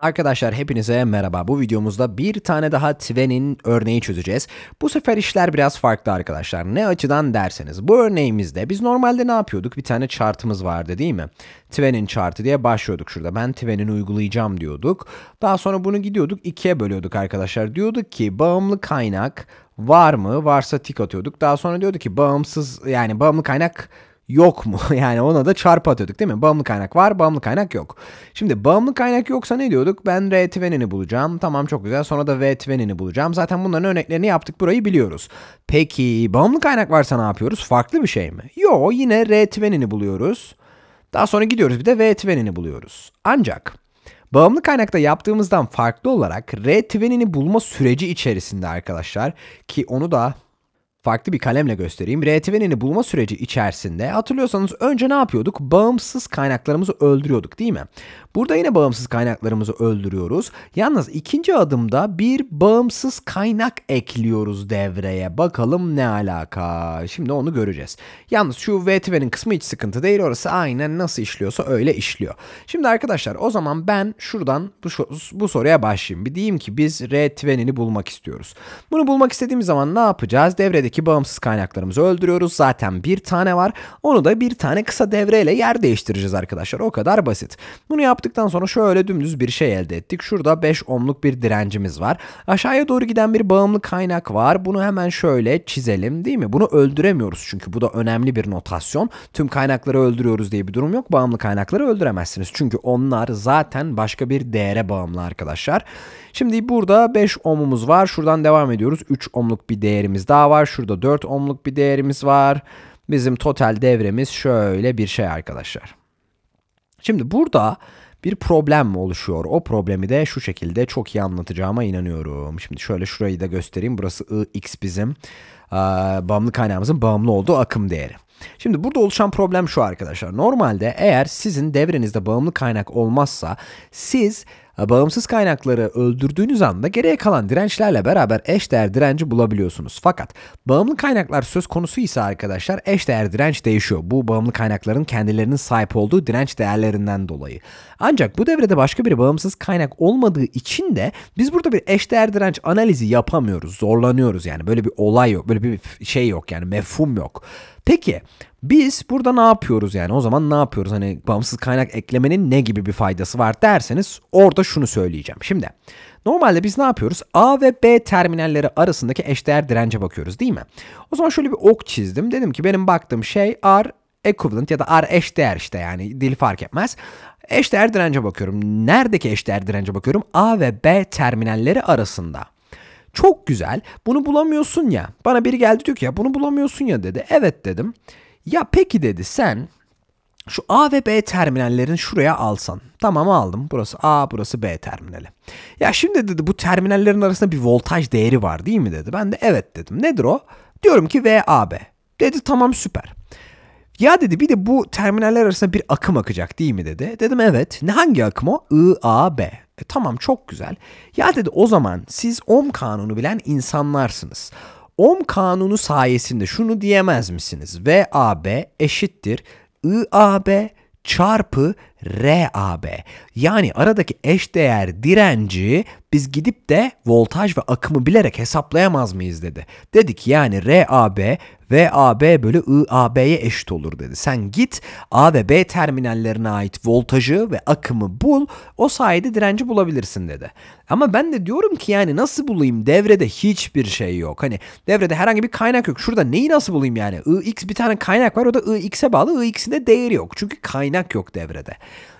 Arkadaşlar hepinize merhaba. Bu videomuzda bir tane daha Tven'in örneği çözeceğiz. Bu sefer işler biraz farklı arkadaşlar. Ne açıdan derseniz. Bu örneğimizde biz normalde ne yapıyorduk? Bir tane chartımız vardı değil mi? Tven'in chartı diye başlıyorduk şurada. Ben Tven'in uygulayacağım diyorduk. Daha sonra bunu gidiyorduk ikiye bölüyorduk arkadaşlar. Diyorduk ki bağımlı kaynak var mı? Varsa tik atıyorduk. Daha sonra diyorduk ki bağımsız yani bağımlı kaynak yok mu? Yani ona da çarpı atıyorduk değil mi? Bağımlı kaynak var, bağımlı kaynak yok. Şimdi bağımlı kaynak yoksa ne diyorduk? Ben R tvenini bulacağım. Tamam çok güzel. Sonra da V tvenini bulacağım. Zaten bunların örneklerini yaptık. Burayı biliyoruz. Peki bağımlı kaynak varsa ne yapıyoruz? Farklı bir şey mi? Yo yine R tvenini buluyoruz. Daha sonra gidiyoruz bir de V tvenini buluyoruz. Ancak Bağımlı kaynakta yaptığımızdan farklı olarak R tvenini bulma süreci içerisinde arkadaşlar ki onu da farklı bir kalemle göstereyim. RTVN'ini bulma süreci içerisinde hatırlıyorsanız önce ne yapıyorduk? Bağımsız kaynaklarımızı öldürüyorduk değil mi? Burada yine bağımsız kaynaklarımızı öldürüyoruz. Yalnız ikinci adımda bir bağımsız kaynak ekliyoruz devreye. Bakalım ne alaka? Şimdi onu göreceğiz. Yalnız şu VTV'nin kısmı hiç sıkıntı değil. Orası aynen nasıl işliyorsa öyle işliyor. Şimdi arkadaşlar o zaman ben şuradan bu, bu soruya başlayayım. Bir diyeyim ki biz RTVN'ini bulmak istiyoruz. Bunu bulmak istediğimiz zaman ne yapacağız? Devrede elimizdeki bağımsız kaynaklarımızı öldürüyoruz. Zaten bir tane var. Onu da bir tane kısa devreyle yer değiştireceğiz arkadaşlar. O kadar basit. Bunu yaptıktan sonra şöyle dümdüz bir şey elde ettik. Şurada 5 ohmluk bir direncimiz var. Aşağıya doğru giden bir bağımlı kaynak var. Bunu hemen şöyle çizelim değil mi? Bunu öldüremiyoruz çünkü bu da önemli bir notasyon. Tüm kaynakları öldürüyoruz diye bir durum yok. Bağımlı kaynakları öldüremezsiniz. Çünkü onlar zaten başka bir değere bağımlı arkadaşlar. Şimdi burada 5 ohmumuz var. Şuradan devam ediyoruz. 3 ohmluk bir değerimiz daha var. Şu Şurada 4 ohmluk bir değerimiz var. Bizim total devremiz şöyle bir şey arkadaşlar. Şimdi burada bir problem oluşuyor. O problemi de şu şekilde çok iyi anlatacağıma inanıyorum. Şimdi şöyle şurayı da göstereyim. Burası Ix bizim bağımlı kaynağımızın bağımlı olduğu akım değeri. Şimdi burada oluşan problem şu arkadaşlar. Normalde eğer sizin devrenizde bağımlı kaynak olmazsa siz Bağımsız kaynakları öldürdüğünüz anda geriye kalan dirençlerle beraber eş değer direnci bulabiliyorsunuz. Fakat bağımlı kaynaklar söz konusu ise arkadaşlar eş değer direnç değişiyor. Bu bağımlı kaynakların kendilerinin sahip olduğu direnç değerlerinden dolayı. Ancak bu devrede başka bir bağımsız kaynak olmadığı için de biz burada bir eş değer direnç analizi yapamıyoruz. Zorlanıyoruz yani. Böyle bir olay yok. Böyle bir şey yok yani mefhum yok. Peki biz burada ne yapıyoruz yani o zaman ne yapıyoruz? Hani bağımsız kaynak eklemenin ne gibi bir faydası var derseniz orada şunu söyleyeceğim. Şimdi normalde biz ne yapıyoruz? A ve B terminalleri arasındaki eşdeğer dirence bakıyoruz değil mi? O zaman şöyle bir ok çizdim. Dedim ki benim baktığım şey R equivalent ya da R eşdeğer işte yani dil fark etmez. Eşdeğer dirence bakıyorum. Neredeki eşdeğer dirence bakıyorum? A ve B terminalleri arasında. Çok güzel. Bunu bulamıyorsun ya. Bana biri geldi diyor ki ya bunu bulamıyorsun ya dedi. Evet dedim. Ya peki dedi sen şu A ve B terminallerini şuraya alsan. Tamam aldım. Burası A, burası B terminali. Ya şimdi dedi bu terminallerin arasında bir voltaj değeri var değil mi dedi. Ben de evet dedim. Nedir o? Diyorum ki VAB. Dedi tamam süper. Ya dedi bir de bu terminaller arasında bir akım akacak değil mi dedi. Dedim evet. Ne hangi akım o? I, A, B. E, tamam çok güzel. Ya dedi o zaman siz Ohm kanunu bilen insanlarsınız. Ohm kanunu sayesinde şunu diyemez misiniz? VAB eşittir IAB çarpı RAB yani aradaki eşdeğer direnci biz gidip de voltaj ve akımı bilerek hesaplayamaz mıyız dedi. Dedik yani RAB VAB bölü IAB'ye eşit olur dedi. Sen git A ve B terminallerine ait voltajı ve akımı bul. O sayede direnci bulabilirsin dedi. Ama ben de diyorum ki yani nasıl bulayım? Devrede hiçbir şey yok. Hani devrede herhangi bir kaynak yok. Şurada neyi nasıl bulayım yani? IX bir tane kaynak var o da IX'e bağlı. IX'in de değeri yok. Çünkü kaynak yok devrede.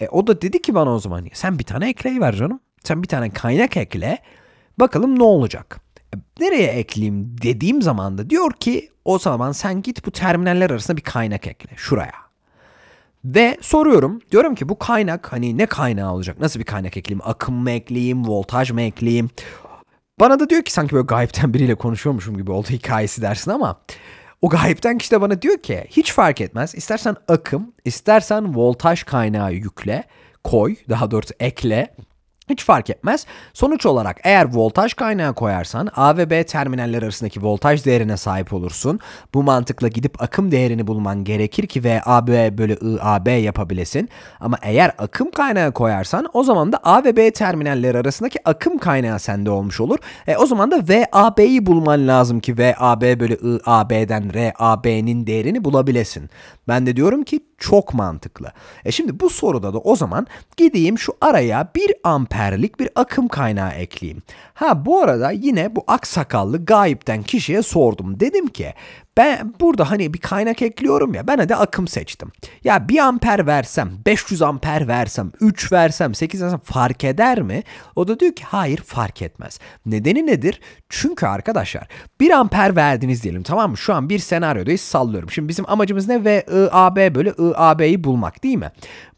E, o da dedi ki bana o zaman sen bir tane ekleyiver canım. Sen bir tane kaynak ekle. Bakalım ne olacak. E, nereye ekleyeyim dediğim zaman da diyor ki o zaman sen git bu terminaller arasında bir kaynak ekle şuraya. Ve soruyorum diyorum ki bu kaynak hani ne kaynağı olacak? Nasıl bir kaynak ekleyeyim? Akım mı ekleyeyim? Voltaj mı ekleyeyim? Bana da diyor ki sanki böyle gayipten biriyle konuşuyormuşum gibi oldu hikayesi dersin ama o gayipten kişi de bana diyor ki hiç fark etmez. istersen akım, istersen voltaj kaynağı yükle, koy, daha doğrusu ekle. Hiç fark etmez. Sonuç olarak eğer voltaj kaynağı koyarsan A ve B terminaller arasındaki voltaj değerine sahip olursun. Bu mantıkla gidip akım değerini bulman gerekir ki V AB bölü I AB yapabilesin. Ama eğer akım kaynağı koyarsan o zaman da A ve B terminaller arasındaki akım kaynağı sende olmuş olur. E, o zaman da V AB'yi bulman lazım ki V AB bölü I AB'den R AB'nin değerini bulabilesin. Ben de diyorum ki çok mantıklı. E şimdi bu soruda da o zaman gideyim şu araya 1 amperlik bir akım kaynağı ekleyeyim. Ha bu arada yine bu aksakallı gayipten kişiye sordum. Dedim ki ben burada hani bir kaynak ekliyorum ya ben hadi akım seçtim. Ya 1 amper versem, 500 amper versem, 3 versem, 8 versem fark eder mi? O da diyor ki hayır fark etmez. Nedeni nedir? Çünkü arkadaşlar 1 amper verdiniz diyelim tamam mı? Şu an bir senaryodayız sallıyorum. Şimdi bizim amacımız ne? V, I, A, B bölü I, A, B'yi bulmak değil mi?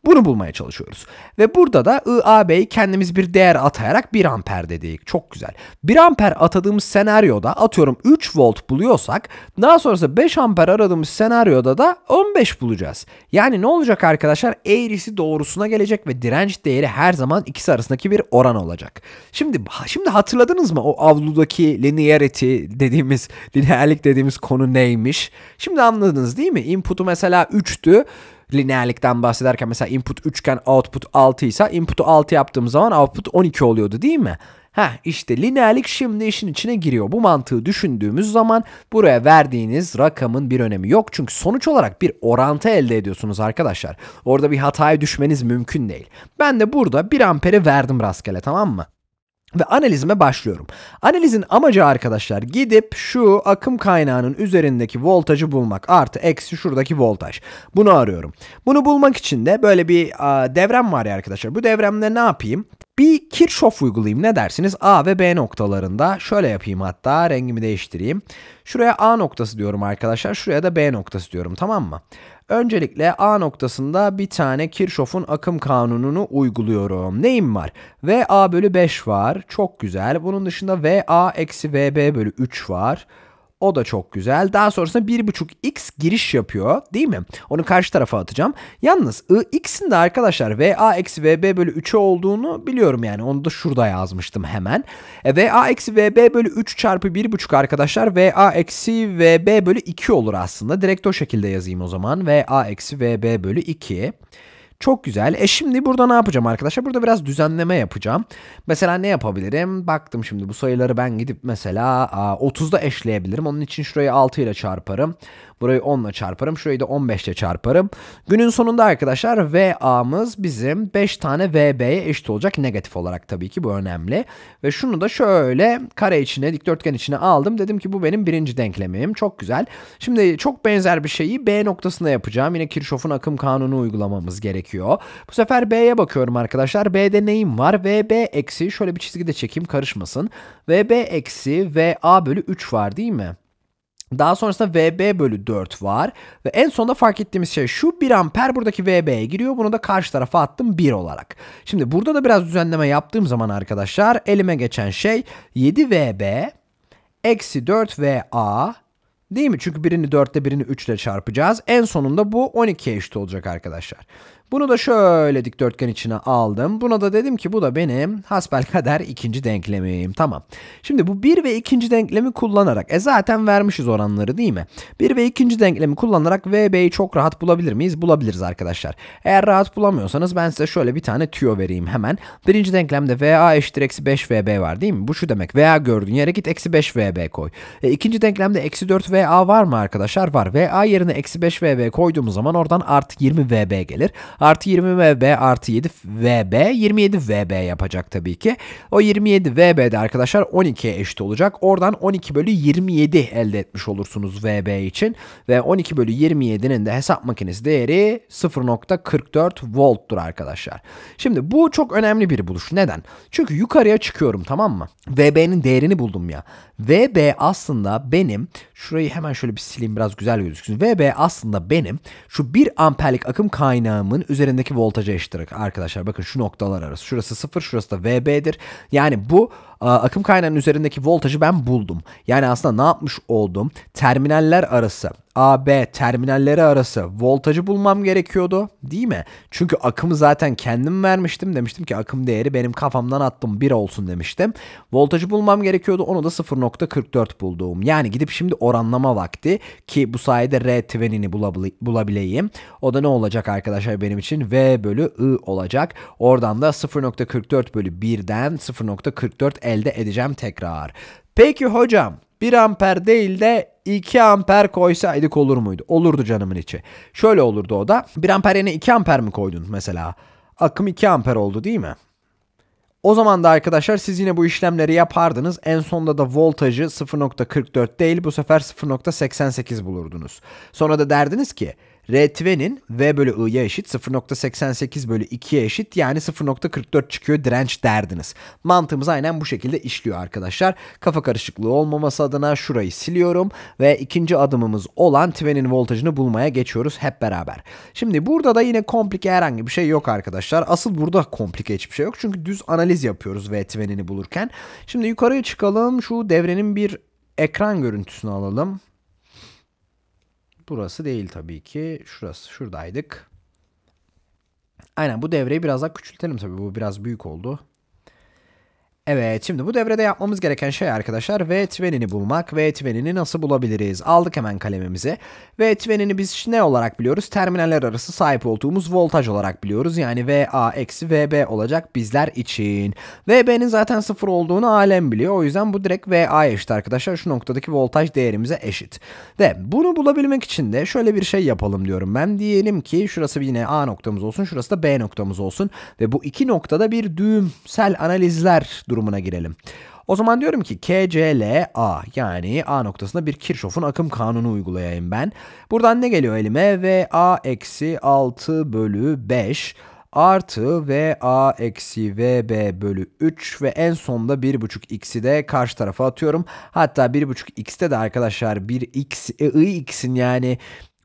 Bunu bulmaya çalışıyoruz. Ve burada da IAB'yi kendimiz bir değer atayarak 1 amper dedik. Çok güzel. 1 amper atadığımız senaryoda atıyorum 3 volt buluyorsak daha sonrası 5 amper aradığımız senaryoda da 15 bulacağız. Yani ne olacak arkadaşlar? Eğrisi doğrusuna gelecek ve direnç değeri her zaman ikisi arasındaki bir oran olacak. Şimdi şimdi hatırladınız mı o avludaki linearity dediğimiz lineerlik dediğimiz konu neymiş? Şimdi anladınız değil mi? Input'u mesela 3'tü lineerlikten bahsederken mesela input 3 iken output 6 ise input'u 6 yaptığım zaman output 12 oluyordu değil mi? Ha işte lineerlik şimdi işin içine giriyor. Bu mantığı düşündüğümüz zaman buraya verdiğiniz rakamın bir önemi yok. Çünkü sonuç olarak bir orantı elde ediyorsunuz arkadaşlar. Orada bir hataya düşmeniz mümkün değil. Ben de burada 1 amperi verdim rastgele tamam mı? ve analizime başlıyorum. Analizin amacı arkadaşlar gidip şu akım kaynağının üzerindeki voltajı bulmak. Artı eksi şuradaki voltaj. Bunu arıyorum. Bunu bulmak için de böyle bir a, devrem var ya arkadaşlar. Bu devremde ne yapayım? Bir Kirchhoff uygulayayım ne dersiniz? A ve B noktalarında şöyle yapayım hatta rengimi değiştireyim. Şuraya A noktası diyorum arkadaşlar. Şuraya da B noktası diyorum tamam mı? Öncelikle A noktasında bir tane Kirchhoff'un akım kanununu uyguluyorum. Neyim var? V A bölü 5 var. Çok güzel. Bunun dışında V A eksi V B bölü 3 var. O da çok güzel. Daha sonrasında 1.5x giriş yapıyor değil mi? Onu karşı tarafa atacağım. Yalnız x'in de arkadaşlar va eksi vb bölü 3'e olduğunu biliyorum yani. Onu da şurada yazmıştım hemen. E, va eksi vb bölü 3 çarpı 1.5 arkadaşlar va eksi vb bölü 2 olur aslında. Direkt o şekilde yazayım o zaman. va eksi vb bölü 2. Çok güzel. E şimdi burada ne yapacağım arkadaşlar? Burada biraz düzenleme yapacağım. Mesela ne yapabilirim? Baktım şimdi bu sayıları ben gidip mesela 30'da eşleyebilirim. Onun için şurayı 6 ile çarparım. Burayı 10 ile çarparım. Şurayı da 15 ile çarparım. Günün sonunda arkadaşlar VA'mız bizim 5 tane VB'ye eşit olacak. Negatif olarak tabii ki bu önemli. Ve şunu da şöyle kare içine, dikdörtgen içine aldım. Dedim ki bu benim birinci denklemim. Çok güzel. Şimdi çok benzer bir şeyi B noktasında yapacağım. Yine Kirchhoff'un akım kanunu uygulamamız gerekiyor gerekiyor. Bu sefer B'ye bakıyorum arkadaşlar. B'de neyim var? VB eksi şöyle bir çizgi de çekeyim karışmasın. VB eksi VA bölü 3 var değil mi? Daha sonrasında VB bölü 4 var. Ve en sonunda fark ettiğimiz şey şu 1 amper buradaki VB'ye giriyor. Bunu da karşı tarafa attım 1 olarak. Şimdi burada da biraz düzenleme yaptığım zaman arkadaşlar elime geçen şey 7 VB eksi 4 VA Değil mi? Çünkü birini 4'te birini 3 ile çarpacağız. En sonunda bu 12 eşit olacak arkadaşlar. Bunu da şöyle dikdörtgen içine aldım. Buna da dedim ki bu da benim hasbelkader ikinci denklemim. Tamam. Şimdi bu bir ve ikinci denklemi kullanarak e zaten vermişiz oranları değil mi? Bir ve ikinci denklemi kullanarak VB'yi çok rahat bulabilir miyiz? Bulabiliriz arkadaşlar. Eğer rahat bulamıyorsanız ben size şöyle bir tane tüyo vereyim hemen. Birinci denklemde VA eşittir eksi 5 VB var değil mi? Bu şu demek. VA gördüğün yere git eksi 5 VB koy. E, ikinci denklemde eksi 4 VA var mı arkadaşlar? Var. VA yerine eksi 5 VB koyduğumuz zaman oradan artı 20 VB gelir. Artı 20 VB artı 7 VB 27 VB yapacak tabii ki. O 27 VB'de arkadaşlar 12'ye eşit olacak. Oradan 12 bölü 27 elde etmiş olursunuz VB için. Ve 12 bölü 27'nin de hesap makinesi değeri 0.44 volttur arkadaşlar. Şimdi bu çok önemli bir buluş. Neden? Çünkü yukarıya çıkıyorum tamam mı? VB'nin değerini buldum ya. VB aslında benim şurayı hemen şöyle bir sileyim biraz güzel gözüksün. VB aslında benim şu 1 amperlik akım kaynağımın üzerindeki voltaja eşittir arkadaşlar. Bakın şu noktalar arası. Şurası 0, şurası da VB'dir. Yani bu akım kaynağının üzerindeki voltajı ben buldum. Yani aslında ne yapmış oldum? Terminaller arası AB terminalleri arası voltajı bulmam gerekiyordu değil mi? Çünkü akımı zaten kendim vermiştim. Demiştim ki akım değeri benim kafamdan attım 1 olsun demiştim. Voltajı bulmam gerekiyordu. Onu da 0.44 bulduğum Yani gidip şimdi oranlama vakti ki bu sayede R tvenini bulabileyim. O da ne olacak arkadaşlar benim için? V bölü I olacak. Oradan da 0.44 bölü 1'den 0.44 elde edeceğim tekrar. Peki hocam 1 amper değil de 2 amper koysaydık olur muydu? Olurdu canımın içi. Şöyle olurdu o da. 1 amper yerine 2 amper mi koydun mesela? Akım 2 amper oldu değil mi? O zaman da arkadaşlar siz yine bu işlemleri yapardınız. En sonda da voltajı 0.44 değil bu sefer 0.88 bulurdunuz. Sonra da derdiniz ki r V bölü I'ya eşit 0.88 bölü 2'ye eşit yani 0.44 çıkıyor direnç derdiniz. Mantığımız aynen bu şekilde işliyor arkadaşlar. Kafa karışıklığı olmaması adına şurayı siliyorum ve ikinci adımımız olan Twen'in voltajını bulmaya geçiyoruz hep beraber. Şimdi burada da yine komplike herhangi bir şey yok arkadaşlar. Asıl burada komplike hiçbir şey yok. Çünkü düz analiz yapıyoruz V Twen'ini bulurken. Şimdi yukarıya çıkalım. Şu devrenin bir ekran görüntüsünü alalım. Burası değil tabii ki. Şurası. Şuradaydık. Aynen bu devreyi biraz daha küçültelim tabii. Bu biraz büyük oldu. Evet şimdi bu devrede yapmamız gereken şey arkadaşlar V20'ni bulmak. V20'ni nasıl bulabiliriz? Aldık hemen kalemimizi. V20'ni biz ne olarak biliyoruz? Terminaller arası sahip olduğumuz voltaj olarak biliyoruz. Yani VA eksi VB olacak bizler için. VB'nin zaten sıfır olduğunu alem biliyor. O yüzden bu direkt VA eşit arkadaşlar. Şu noktadaki voltaj değerimize eşit. Ve bunu bulabilmek için de şöyle bir şey yapalım diyorum ben. Diyelim ki şurası yine A noktamız olsun. Şurası da B noktamız olsun. Ve bu iki noktada bir düğümsel analizler durumuna girelim. O zaman diyorum ki KCLA yani A noktasında bir Kirchhoff'un akım kanunu uygulayayım ben. Buradan ne geliyor elime? VA eksi 6 bölü 5 artı VA eksi VB bölü 3 ve en sonda 1.5x'i de karşı tarafa atıyorum. Hatta 1.5x'te de arkadaşlar 1x, i'x'in yani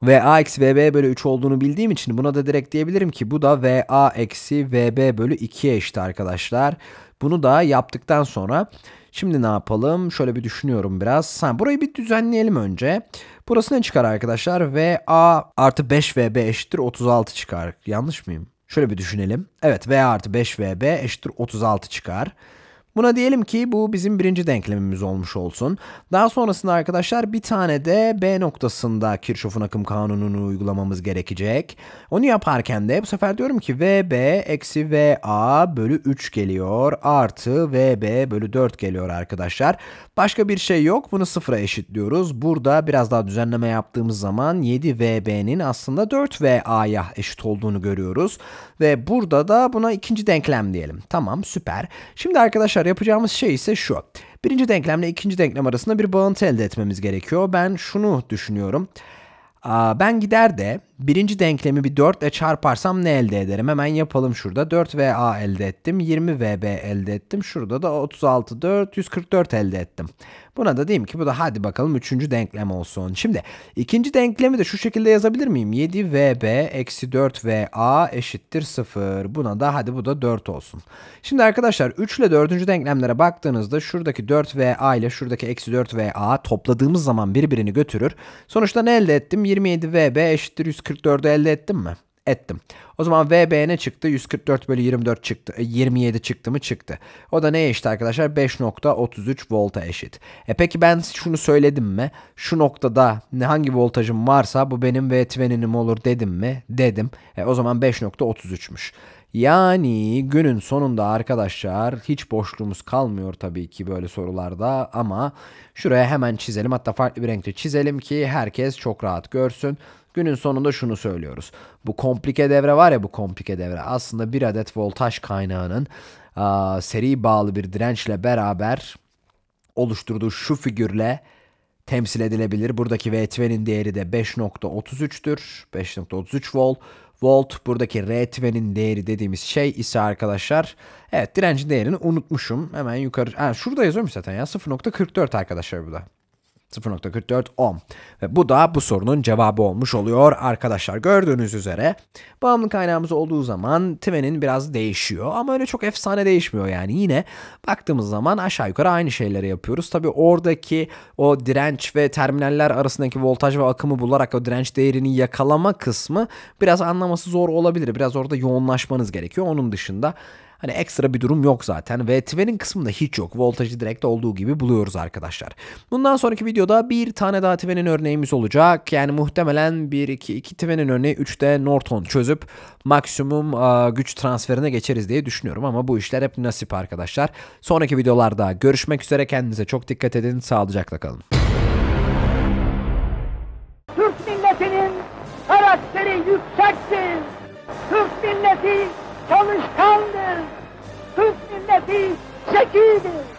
ve a vb bölü 3 olduğunu bildiğim için buna da direkt diyebilirim ki bu da va eksi vb bölü 2'ye eşit arkadaşlar. Bunu da yaptıktan sonra şimdi ne yapalım? Şöyle bir düşünüyorum biraz. Ha, burayı bir düzenleyelim önce. Burası ne çıkar arkadaşlar? va artı 5vb eşittir 36 çıkar. Yanlış mıyım? Şöyle bir düşünelim. Evet va artı 5vb eşittir 36 çıkar. Buna diyelim ki bu bizim birinci denklemimiz olmuş olsun. Daha sonrasında arkadaşlar bir tane de B noktasında Kirchhoff'un akım kanununu uygulamamız gerekecek. Onu yaparken de bu sefer diyorum ki VB eksi VA bölü 3 geliyor artı VB bölü 4 geliyor arkadaşlar. Başka bir şey yok bunu sıfıra eşitliyoruz. Burada biraz daha düzenleme yaptığımız zaman 7 VB'nin aslında 4 VA'ya eşit olduğunu görüyoruz. Ve burada da buna ikinci denklem diyelim. Tamam süper. Şimdi arkadaşlar Arkadaşlar yapacağımız şey ise şu. Birinci denklemle ikinci denklem arasında bir bağıntı elde etmemiz gerekiyor. Ben şunu düşünüyorum. Ben gider de Birinci denklemi bir 4 ile çarparsam ne elde ederim? Hemen yapalım şurada. 4 VA elde ettim. 20 VB elde ettim. Şurada da 36 4 144 elde ettim. Buna da diyeyim ki bu da hadi bakalım üçüncü denklem olsun. Şimdi ikinci denklemi de şu şekilde yazabilir miyim? 7 VB eksi 4 VA eşittir 0. Buna da hadi bu da 4 olsun. Şimdi arkadaşlar 3 ile 4. denklemlere baktığınızda şuradaki 4 VA ile şuradaki eksi 4 VA topladığımız zaman birbirini götürür. Sonuçta ne elde ettim? 27 VB eşittir 144. 144'ü elde ettim mi? Ettim. O zaman VB ne çıktı? 144 bölü 24 çıktı. 27 e, çıktı mı? Çıktı. O da neye eşit arkadaşlar? 5.33 volta eşit. E peki ben şunu söyledim mi? Şu noktada hangi voltajım varsa bu benim V20'nim olur dedim mi? Dedim. E o zaman 5.33'müş. Yani günün sonunda arkadaşlar hiç boşluğumuz kalmıyor tabii ki böyle sorularda ama şuraya hemen çizelim hatta farklı bir renkte çizelim ki herkes çok rahat görsün. Günün sonunda şunu söylüyoruz. Bu komplike devre var ya bu komplike devre aslında bir adet voltaj kaynağının a, seri bağlı bir dirençle beraber oluşturduğu şu figürle temsil edilebilir. Buradaki v değeri de 5.33'tür. 5.33 volt. Volt buradaki r değeri dediğimiz şey ise arkadaşlar evet direncin değerini unutmuşum. Hemen yukarı. Ha, şurada yazıyormuş zaten ya 0.44 arkadaşlar bu da. 0.44 ohm. Ve bu da bu sorunun cevabı olmuş oluyor arkadaşlar. Gördüğünüz üzere bağımlı kaynağımız olduğu zaman timenin biraz değişiyor. Ama öyle çok efsane değişmiyor yani. Yine baktığımız zaman aşağı yukarı aynı şeyleri yapıyoruz. Tabi oradaki o direnç ve terminaller arasındaki voltaj ve akımı bularak o direnç değerini yakalama kısmı biraz anlaması zor olabilir. Biraz orada yoğunlaşmanız gerekiyor. Onun dışında Hani ekstra bir durum yok zaten ve Twen'in kısmında hiç yok. Voltajı direkt olduğu gibi buluyoruz arkadaşlar. Bundan sonraki videoda bir tane daha Twen'in örneğimiz olacak. Yani muhtemelen 1 2 2 Twen'in örneği 3'te Norton çözüp maksimum e, güç transferine geçeriz diye düşünüyorum ama bu işler hep nasip arkadaşlar. Sonraki videolarda görüşmek üzere kendinize çok dikkat edin. Sağlıcakla kalın. Türk milletinin karakteri yüksektir. Türk milleti çalışkandır. Türk milleti zekidir.